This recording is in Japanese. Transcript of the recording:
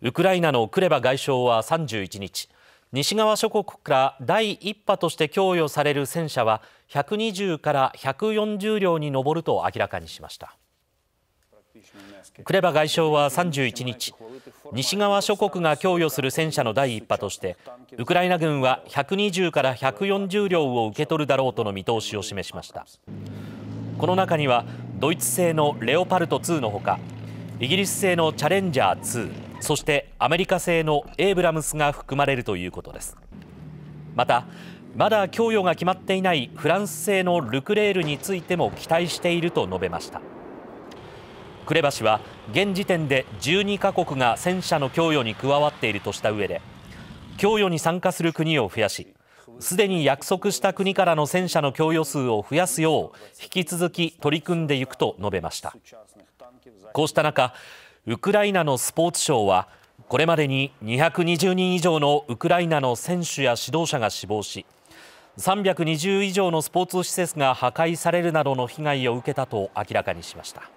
ウクライナのクレバ外相は31日西側諸国から第1波として供与される戦車は120から140両に上ると明らかにしましたクレバ外相は31日西側諸国が供与する戦車の第1波としてウクライナ軍は120から140両を受け取るだろうとの見通しを示しましたこの中にはドイツ製のレオパルト2のほかイギリス製のチャレンジャー2そしてアメリカ製のエイブラムスが含まれるということですまたまだ供与が決まっていないフランス製のルクレールについても期待していると述べましたクレバ氏は現時点で12カ国が戦車の供与に加わっているとした上で供与に参加する国を増やしすでに約束した国からの戦車の供与数を増やすよう引き続き取り組んでいくと述べましたこうした中ウクライナのスポーツ省はこれまでに220人以上のウクライナの選手や指導者が死亡し320以上のスポーツ施設が破壊されるなどの被害を受けたと明らかにしました。